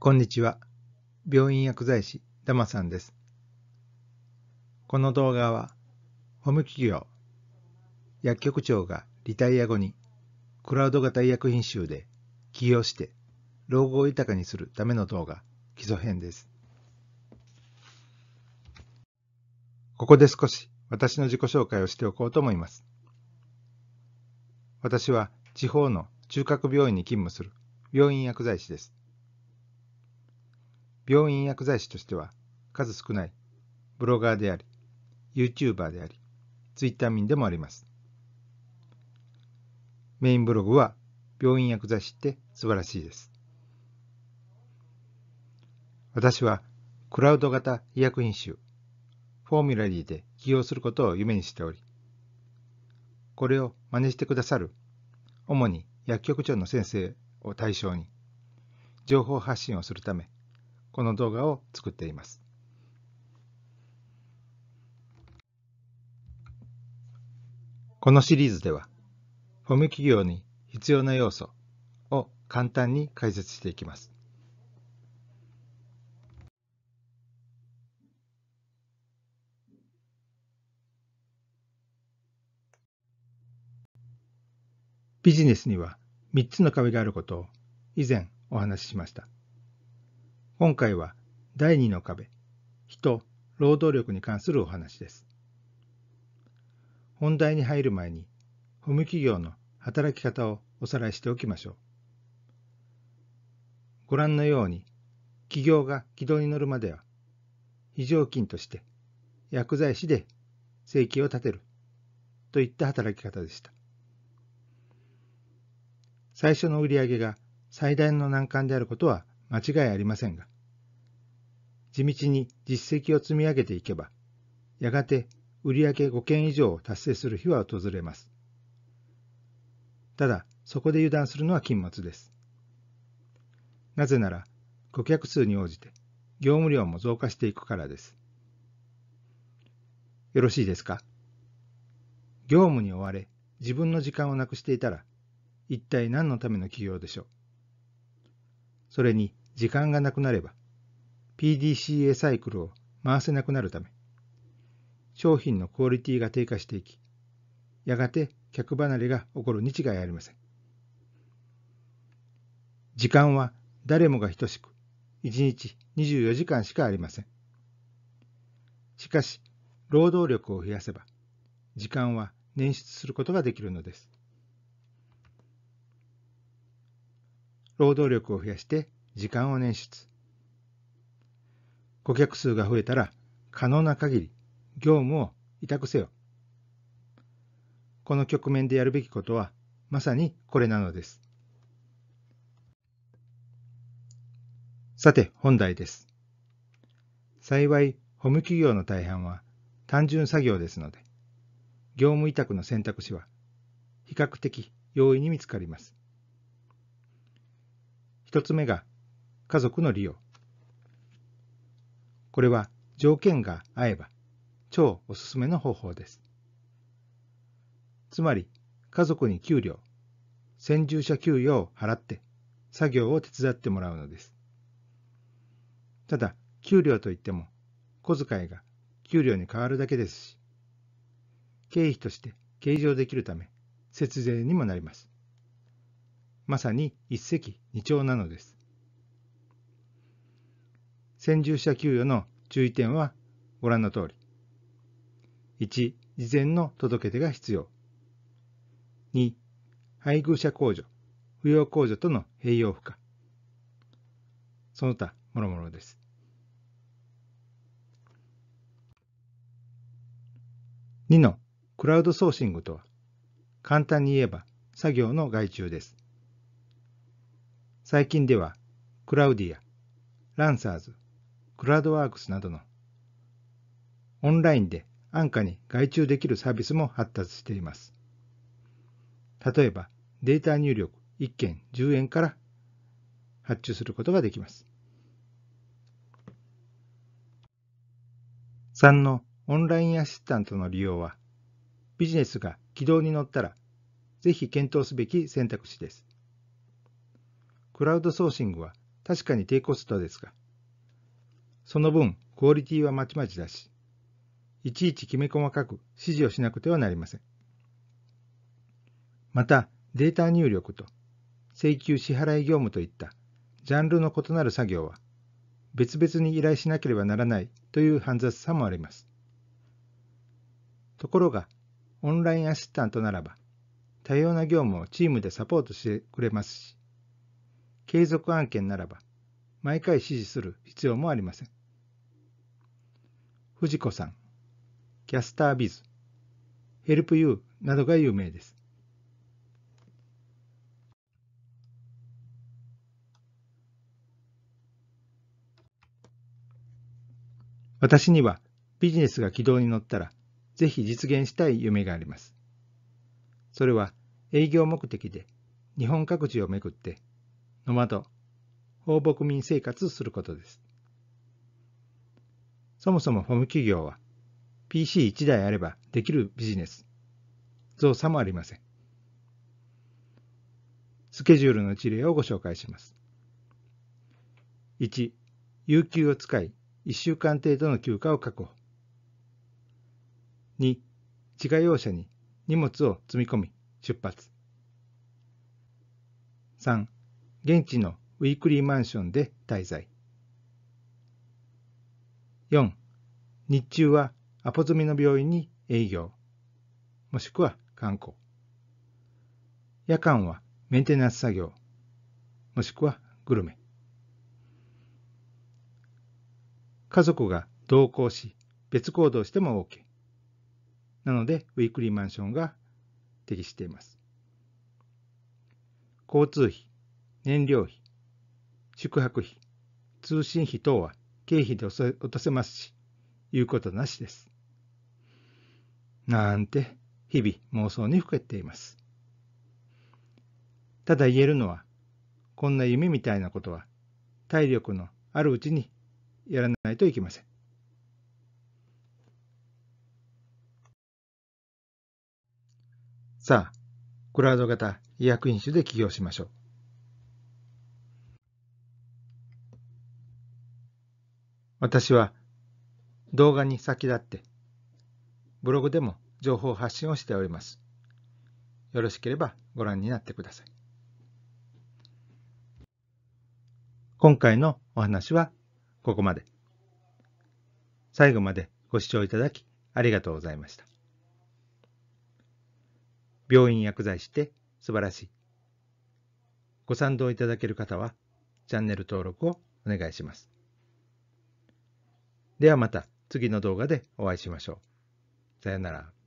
こんにちは。病院薬剤師、ダマさんです。この動画は、ホーム企業、薬局長がリタイア後に、クラウド型医薬品集で起業して、老後を豊かにするための動画、基礎編です。ここで少し私の自己紹介をしておこうと思います。私は地方の中核病院に勤務する病院薬剤師です。病院薬剤師としては数少ないブロガーであり、YouTuber であり、Twitter 民でもあります。メインブログは病院薬剤師って素晴らしいです。私はクラウド型医薬品集、フォーミュラリーで起用することを夢にしており、これを真似してくださる、主に薬局長の先生を対象に、情報発信をするため、この動画を作っています。このシリーズでは、フォーム企業に必要な要素を簡単に解説していきます。ビジネスには3つの壁があることを以前お話ししました。今回は第2の壁、人、労働力に関するお話です。本題に入る前に、ホム企業の働き方をおさらいしておきましょう。ご覧のように、企業が軌道に乗るまでは、非常勤として薬剤師で生計を立てるといった働き方でした。最初の売り上げが最大の難関であることは間違いありませんが、地道に実績を積み上げていけば、やがて売上5件以上を達成する日は訪れます。ただ、そこで油断するのは禁物です。なぜなら、顧客数に応じて業務量も増加していくからです。よろしいですか業務に追われ自分の時間をなくしていたら、一体何のための企業でしょうそれに時間がなくなれば、PDCA サイクルを回せなくなるため、商品のクオリティが低下していき、やがて客離れが起こるに違いありません。時間は誰もが等しく、1日24時間しかありません。しかし、労働力を増やせば、時間は捻出することができるのです。労働力を増やして時間を捻出。顧客数が増えたら可能な限り業務を委託せよ。この局面でやるべきことはまさにこれなのです。さて本題です。幸い、ホーム企業の大半は単純作業ですので、業務委託の選択肢は比較的容易に見つかります。一つ目が家族の利用。これは条件が合えば超おすすめの方法です。つまり家族に給料、先住者給与を払って作業を手伝ってもらうのです。ただ給料といっても小遣いが給料に変わるだけですし、経費として計上できるため節税にもなります。まさに一石二鳥なのです。専従者給与の注意点はご覧の通り。1、事前の届け出が必要。2、配偶者控除、扶養控除との併用負荷。その他、もろもろです。2のクラウドソーシングとは、簡単に言えば作業の外注です。最近では、クラウディア、ランサーズ、クラウドワークスなどのオンラインで安価に外注できるサービスも発達しています。例えば、データ入力1件10円から発注することができます。3のオンラインアシスタントの利用は、ビジネスが軌道に乗ったら、ぜひ検討すべき選択肢です。クラウドソーシングは確かに低コストですが、その分、クオリティはまちまちだし、いちいちきめ細かく指示をしなくてはなりません。また、データ入力と請求支払い業務といったジャンルの異なる作業は、別々に依頼しなければならないという煩雑さもあります。ところが、オンラインアシスタントならば、多様な業務をチームでサポートしてくれますし、継続案件ならば、毎回指示する必要もありません。藤子さん、キャスタービズ、ヘルプユーなどが有名です。私にはビジネスが軌道に乗ったらぜひ実現したい夢があります。それは営業目的で日本各地をめぐってノマド、放牧民生活することです。そもそもファム企業は PC1 台あればできるビジネス、造作もありません。スケジュールの事例をご紹介します。1、有給を使い1週間程度の休暇を確保。2、自家用車に荷物を積み込み出発。3、現地のウィークリーマンションで滞在。4、日中はアポ済みの病院に営業、もしくは観光。夜間はメンテナンス作業、もしくはグルメ。家族が同行し、別行動しても OK。なので、ウィークリーマンションが適しています。交通費、燃料費、宿泊費、通信費等は経費で落とせますし、言うことなしです。なんて、日々妄想にふけています。ただ言えるのは、こんな夢みたいなことは、体力のあるうちにやらないといけません。さあ、クラウド型医薬品種で起業しましょう。私は動画に先立ってブログでも情報発信をしております。よろしければご覧になってください。今回のお話はここまで。最後までご視聴いただきありがとうございました。病院薬剤師って素晴らしい。ご賛同いただける方はチャンネル登録をお願いします。ではまた次の動画でお会いしましょう。さよなら。